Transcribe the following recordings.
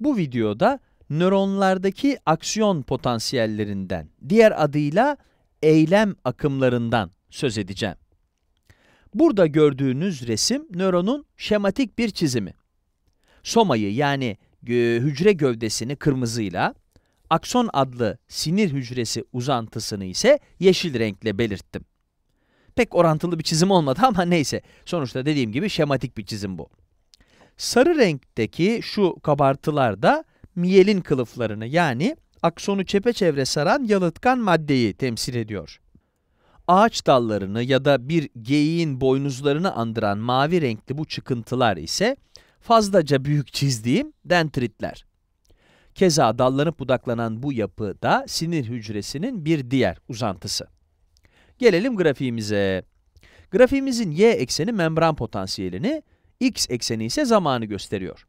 Bu videoda nöronlardaki aksiyon potansiyellerinden, diğer adıyla eylem akımlarından söz edeceğim. Burada gördüğünüz resim nöronun şematik bir çizimi. Somayı yani e, hücre gövdesini kırmızıyla, akson adlı sinir hücresi uzantısını ise yeşil renkle belirttim. Pek orantılı bir çizim olmadı ama neyse, sonuçta dediğim gibi şematik bir çizim bu. Sarı renkteki şu kabartılar da miyelin kılıflarını yani aksonu çepeçevre saran yalıtkan maddeyi temsil ediyor. Ağaç dallarını ya da bir geyiğin boynuzlarını andıran mavi renkli bu çıkıntılar ise fazlaca büyük çizdiğim dendritler. Keza dallanıp budaklanan bu yapı da sinir hücresinin bir diğer uzantısı. Gelelim grafiğimize. Grafiğimizin y ekseni membran potansiyelini, x ekseni ise zamanı gösteriyor.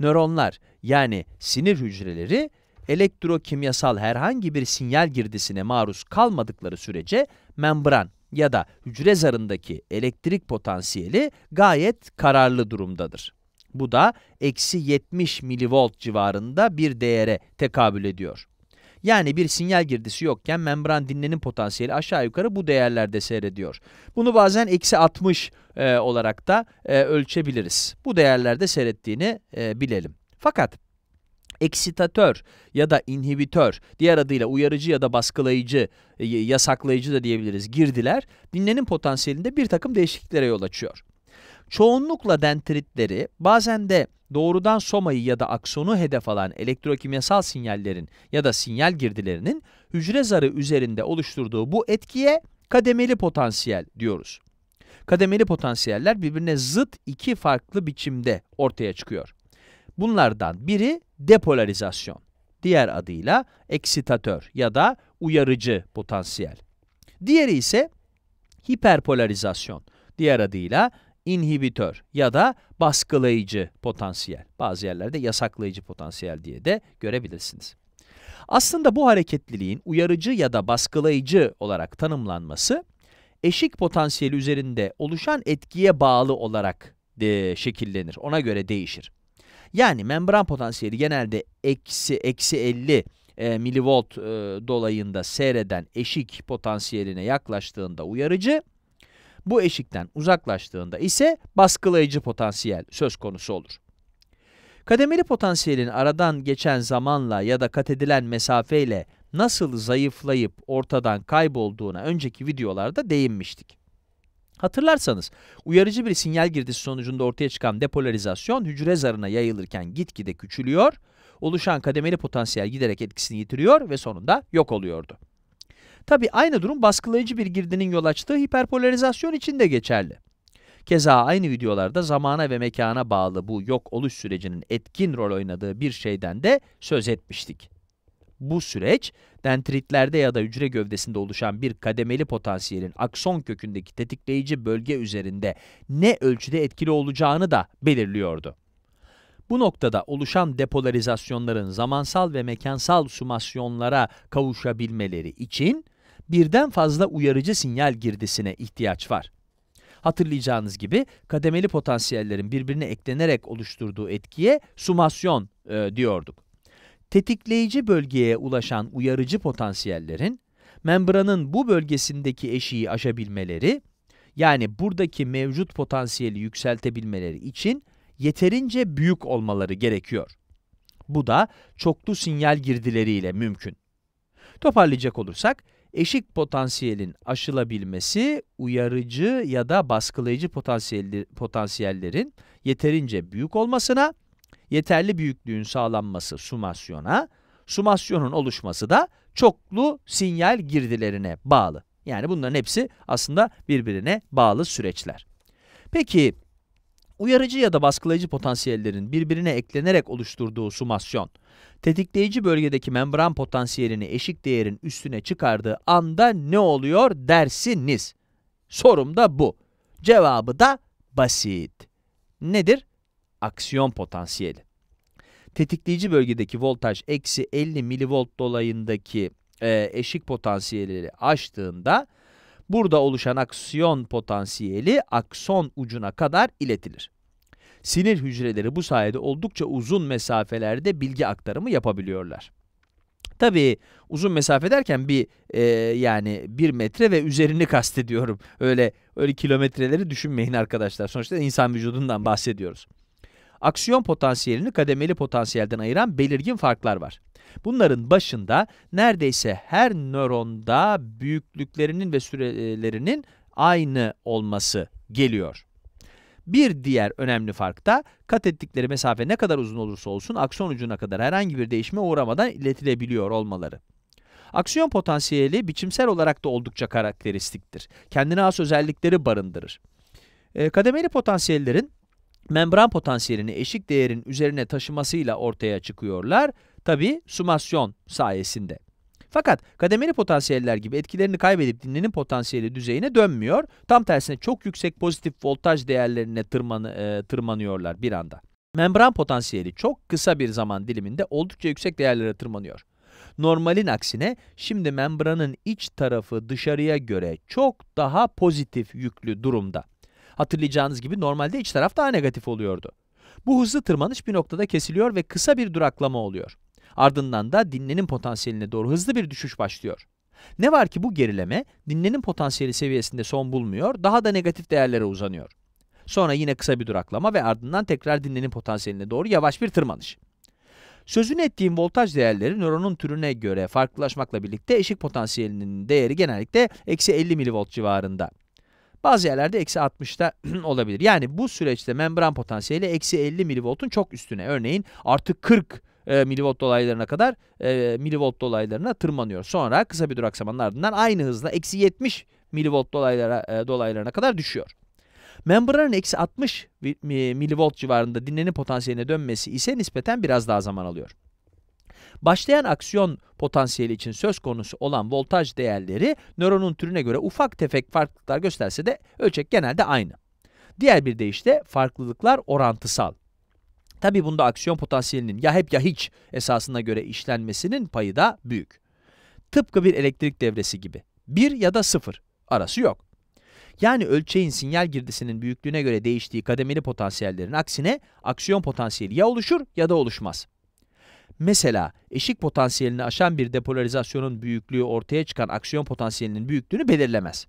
Nöronlar yani sinir hücreleri elektrokimyasal herhangi bir sinyal girdisine maruz kalmadıkları sürece membran ya da hücre zarındaki elektrik potansiyeli gayet kararlı durumdadır. Bu da eksi 70 milivolt civarında bir değere tekabül ediyor. Yani bir sinyal girdisi yokken membran dinlenim potansiyeli aşağı yukarı bu değerlerde seyrediyor. Bunu bazen eksi 60 e, olarak da e, ölçebiliriz. Bu değerlerde seyrettiğini e, bilelim. Fakat eksitatör ya da inhibitör, diğer adıyla uyarıcı ya da baskılayıcı, e, yasaklayıcı da diyebiliriz girdiler, dinlenim potansiyelinde bir takım değişikliklere yol açıyor. Çoğunlukla dentritleri bazen de doğrudan somayı ya da aksonu hedef alan elektrokimyasal sinyallerin ya da sinyal girdilerinin hücre zarı üzerinde oluşturduğu bu etkiye kademeli potansiyel diyoruz. Kademeli potansiyeller birbirine zıt iki farklı biçimde ortaya çıkıyor. Bunlardan biri depolarizasyon, diğer adıyla eksitatör ya da uyarıcı potansiyel. Diğeri ise hiperpolarizasyon, diğer adıyla inhibitör ya da baskılayıcı potansiyel. Bazı yerlerde yasaklayıcı potansiyel diye de görebilirsiniz. Aslında bu hareketliliğin uyarıcı ya da baskılayıcı olarak tanımlanması eşik potansiyeli üzerinde oluşan etkiye bağlı olarak de şekillenir. Ona göre değişir. Yani membran potansiyeli genelde eksi, eksi 50 e, milivolt e, dolayında seyreden eşik potansiyeline yaklaştığında uyarıcı, bu eşikten uzaklaştığında ise baskılayıcı potansiyel söz konusu olur. Kademeli potansiyelin aradan geçen zamanla ya da kat edilen mesafeyle nasıl zayıflayıp ortadan kaybolduğuna önceki videolarda değinmiştik. Hatırlarsanız uyarıcı bir sinyal girdisi sonucunda ortaya çıkan depolarizasyon hücre zarına yayılırken gitgide küçülüyor, oluşan kademeli potansiyel giderek etkisini yitiriyor ve sonunda yok oluyordu. Tabi aynı durum baskılayıcı bir girdinin yol açtığı hiperpolarizasyon için de geçerli. Keza aynı videolarda zamana ve mekana bağlı bu yok oluş sürecinin etkin rol oynadığı bir şeyden de söz etmiştik. Bu süreç, dendritlerde ya da hücre gövdesinde oluşan bir kademeli potansiyelin akson kökündeki tetikleyici bölge üzerinde ne ölçüde etkili olacağını da belirliyordu. Bu noktada oluşan depolarizasyonların zamansal ve mekansal sumasyonlara kavuşabilmeleri için birden fazla uyarıcı sinyal girdisine ihtiyaç var. Hatırlayacağınız gibi kademeli potansiyellerin birbirine eklenerek oluşturduğu etkiye sumasyon e, diyorduk. Tetikleyici bölgeye ulaşan uyarıcı potansiyellerin membranın bu bölgesindeki eşiği aşabilmeleri, yani buradaki mevcut potansiyeli yükseltebilmeleri için yeterince büyük olmaları gerekiyor. Bu da çoklu sinyal girdileriyle mümkün. Toparlayacak olursak, eşik potansiyelin aşılabilmesi uyarıcı ya da baskılayıcı potansiyellerin yeterince büyük olmasına, yeterli büyüklüğün sağlanması sumasyona, sumasyonun oluşması da çoklu sinyal girdilerine bağlı. Yani bunların hepsi aslında birbirine bağlı süreçler. Peki Uyarıcı ya da baskılayıcı potansiyellerin birbirine eklenerek oluşturduğu sumasyon, tetikleyici bölgedeki membran potansiyelini eşik değerin üstüne çıkardığı anda ne oluyor dersiniz? Sorum da bu. Cevabı da basit. Nedir? Aksiyon potansiyeli. Tetikleyici bölgedeki voltaj eksi 50 milivolt dolayındaki e, eşik potansiyelleri aştığında burada oluşan aksiyon potansiyeli akson ucuna kadar iletilir. Sinir hücreleri bu sayede oldukça uzun mesafelerde bilgi aktarımı yapabiliyorlar. Tabii uzun mesafe derken bir e, yani bir metre ve üzerini kastediyorum. Öyle öyle kilometreleri düşünmeyin arkadaşlar. Sonuçta insan vücudundan bahsediyoruz. Aksiyon potansiyelini kademeli potansiyelden ayıran belirgin farklar var. Bunların başında neredeyse her nöronda büyüklüklerinin ve sürelerinin aynı olması geliyor. Bir diğer önemli fark da kat ettikleri mesafe ne kadar uzun olursa olsun aksiyon ucuna kadar herhangi bir değişime uğramadan iletilebiliyor olmaları. Aksiyon potansiyeli biçimsel olarak da oldukça karakteristiktir. Kendine has özellikleri barındırır. E, kademeli potansiyellerin membran potansiyelini eşik değerin üzerine taşımasıyla ortaya çıkıyorlar. Tabi sumasyon sayesinde. Fakat kademeli potansiyeller gibi etkilerini kaybedip dinlenin potansiyeli düzeyine dönmüyor. Tam tersine çok yüksek pozitif voltaj değerlerine tırman, e, tırmanıyorlar bir anda. Membran potansiyeli çok kısa bir zaman diliminde oldukça yüksek değerlere tırmanıyor. Normalin aksine şimdi membranın iç tarafı dışarıya göre çok daha pozitif yüklü durumda. Hatırlayacağınız gibi normalde iç taraf daha negatif oluyordu. Bu hızlı tırmanış bir noktada kesiliyor ve kısa bir duraklama oluyor. Ardından da dinlenin potansiyeline doğru hızlı bir düşüş başlıyor. Ne var ki bu gerileme dinlenin potansiyeli seviyesinde son bulmuyor, daha da negatif değerlere uzanıyor. Sonra yine kısa bir duraklama ve ardından tekrar dinlenin potansiyeline doğru yavaş bir tırmanış. Sözünü ettiğim voltaj değerleri nöronun türüne göre farklılaşmakla birlikte eşik potansiyelinin değeri genellikle eksi 50 milivolt civarında. Bazı yerlerde eksi 60'ta olabilir. Yani bu süreçte membran potansiyeli eksi 50 milivoltun çok üstüne. Örneğin artı 40 e, milivolt dolaylarına kadar e, milivolt dolaylarına tırmanıyor. Sonra kısa bir duraksamanın ardından aynı hızla eksi 70 milivolt dolaylara, e, dolaylarına kadar düşüyor. Membranın eksi 60 milivolt civarında dinlenim potansiyeline dönmesi ise nispeten biraz daha zaman alıyor. Başlayan aksiyon potansiyeli için söz konusu olan voltaj değerleri nöronun türüne göre ufak tefek farklılıklar gösterse de ölçek genelde aynı. Diğer bir deyişle farklılıklar orantısal. Tabi bunda aksiyon potansiyelinin ya hep ya hiç esasına göre işlenmesinin payı da büyük. Tıpkı bir elektrik devresi gibi. 1 ya da 0 arası yok. Yani ölçeğin sinyal girdisinin büyüklüğüne göre değiştiği kademeli potansiyellerin aksine aksiyon potansiyeli ya oluşur ya da oluşmaz. Mesela eşik potansiyelini aşan bir depolarizasyonun büyüklüğü ortaya çıkan aksiyon potansiyelinin büyüklüğünü belirlemez.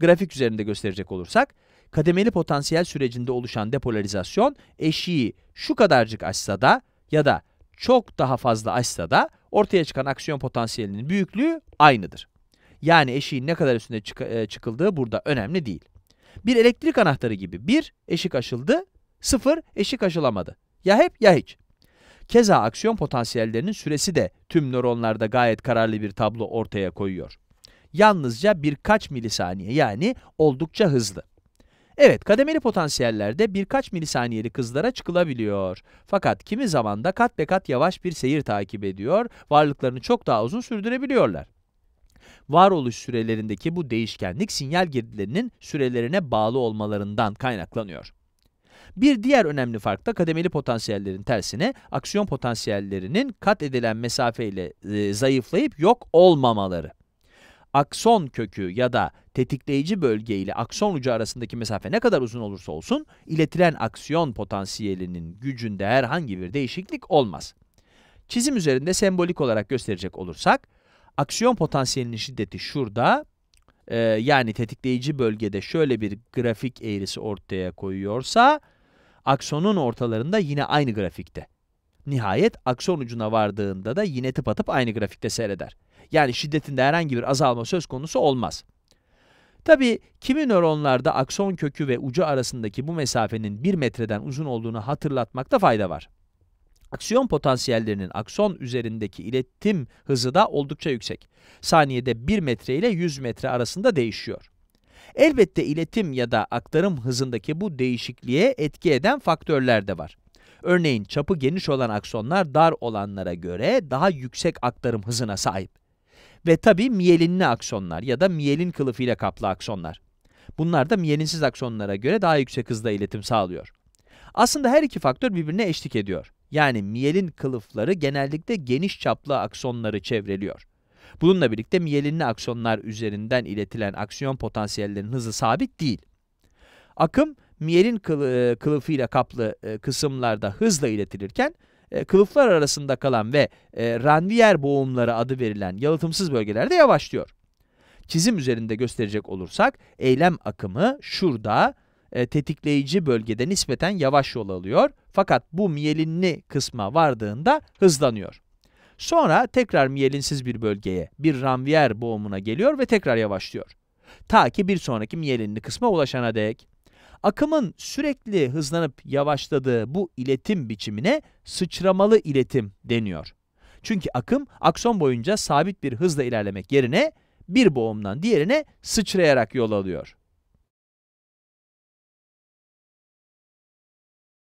Grafik üzerinde gösterecek olursak, kademeli potansiyel sürecinde oluşan depolarizasyon eşiği şu kadarcık açsa da ya da çok daha fazla açsa da ortaya çıkan aksiyon potansiyelinin büyüklüğü aynıdır. Yani eşiğin ne kadar üstünde çık e, çıkıldığı burada önemli değil. Bir elektrik anahtarı gibi 1 eşik aşıldı, 0 eşik aşılamadı. Ya hep ya hiç. Keza aksiyon potansiyellerinin süresi de tüm nöronlarda gayet kararlı bir tablo ortaya koyuyor. Yalnızca birkaç milisaniye yani oldukça hızlı. Evet, kademeli potansiyellerde birkaç milisaniyelik hızlara çıkılabiliyor. Fakat kimi zaman da kat be kat yavaş bir seyir takip ediyor, varlıklarını çok daha uzun sürdürebiliyorlar. Varoluş sürelerindeki bu değişkenlik sinyal girdilerinin sürelerine bağlı olmalarından kaynaklanıyor. Bir diğer önemli fark da kademeli potansiyellerin tersine aksiyon potansiyellerinin kat edilen mesafeyle e, zayıflayıp yok olmamaları. Akson kökü ya da tetikleyici bölge ile akson ucu arasındaki mesafe ne kadar uzun olursa olsun iletilen aksiyon potansiyelinin gücünde herhangi bir değişiklik olmaz. Çizim üzerinde sembolik olarak gösterecek olursak aksiyon potansiyelinin şiddeti şurada e, yani tetikleyici bölgede şöyle bir grafik eğrisi ortaya koyuyorsa aksonun ortalarında yine aynı grafikte. Nihayet akson ucuna vardığında da yine tıpatıp aynı grafikte seyreder. Yani şiddetinde herhangi bir azalma söz konusu olmaz. Tabi kimi nöronlarda akson kökü ve ucu arasındaki bu mesafenin 1 metreden uzun olduğunu hatırlatmakta fayda var. Aksiyon potansiyellerinin akson üzerindeki iletim hızı da oldukça yüksek. Saniyede 1 metre ile 100 metre arasında değişiyor. Elbette iletim ya da aktarım hızındaki bu değişikliğe etki eden faktörler de var. Örneğin çapı geniş olan aksonlar dar olanlara göre daha yüksek aktarım hızına sahip. Ve tabii miyelinli aksonlar ya da miyelin kılıfıyla kaplı aksonlar. Bunlar da miyelinsiz aksonlara göre daha yüksek hızda iletim sağlıyor. Aslında her iki faktör birbirine eşlik ediyor. Yani miyelin kılıfları genellikle geniş çaplı aksonları çevreliyor. Bununla birlikte miyelinli aksonlar üzerinden iletilen aksiyon potansiyellerinin hızı sabit değil. Akım miyelin kılı, e, kılıfıyla kaplı e, kısımlarda hızla iletilirken e, kılıflar arasında kalan ve e, ranviyer boğumları adı verilen yalıtımsız bölgelerde yavaşlıyor. Çizim üzerinde gösterecek olursak eylem akımı şurada e, tetikleyici bölgede nispeten yavaş yol alıyor fakat bu miyelinli kısma vardığında hızlanıyor. Sonra tekrar miyelinsiz bir bölgeye, bir ranvier boğumuna geliyor ve tekrar yavaşlıyor. Ta ki bir sonraki miyelinli kısma ulaşana dek. Akımın sürekli hızlanıp yavaşladığı bu iletim biçimine sıçramalı iletim deniyor. Çünkü akım akson boyunca sabit bir hızla ilerlemek yerine bir boğumdan diğerine sıçrayarak yol alıyor.